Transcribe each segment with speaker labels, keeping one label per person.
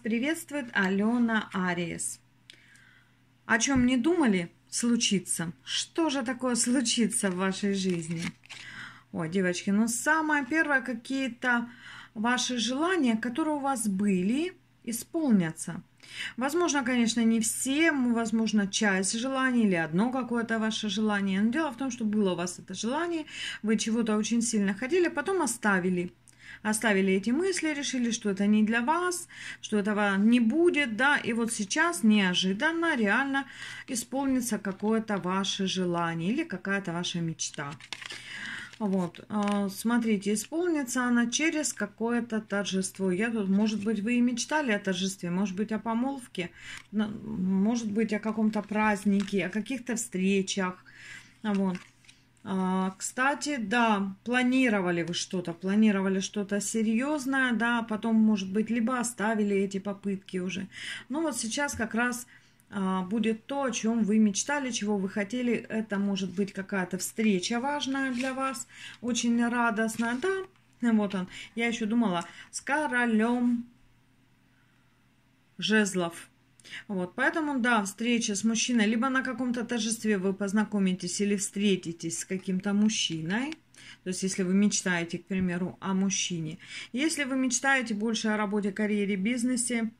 Speaker 1: приветствует Алена Ариес. О чем не думали? Случится. Что же такое случится в вашей жизни? о девочки, ну самое первое, какие-то ваши желания, которые у вас были, исполнятся. Возможно, конечно, не все, возможно, часть желаний или одно какое-то ваше желание. Но дело в том, что было у вас это желание, вы чего-то очень сильно хотели, потом оставили – оставили эти мысли, решили, что это не для вас, что этого не будет, да, и вот сейчас неожиданно реально исполнится какое-то ваше желание или какая-то ваша мечта. Вот, э, смотрите, исполнится она через какое-то торжество. Я тут, может быть, вы и мечтали о торжестве, может быть, о помолвке, может быть, о каком-то празднике, о каких-то встречах. Вот. А, кстати, да, планировали вы что-то, планировали что-то серьезное, да, потом, может быть, либо оставили эти попытки уже. Но ну, вот сейчас как раз а, будет то, о чем вы мечтали, чего вы хотели. Это может быть какая-то встреча важная для вас, очень радостная, да. Вот он. Я еще думала, с королем жезлов. Вот, поэтому, да, встреча с мужчиной, либо на каком-то торжестве вы познакомитесь или встретитесь с каким-то мужчиной, то есть, если вы мечтаете, к примеру, о мужчине. Если вы мечтаете больше о работе, карьере, бизнесе,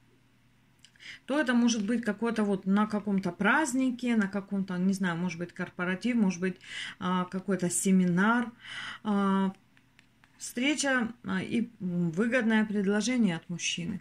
Speaker 1: то это может быть какое то вот на каком-то празднике, на каком-то, не знаю, может быть корпоратив, может быть а, какой-то семинар. А, встреча а, и выгодное предложение от мужчины.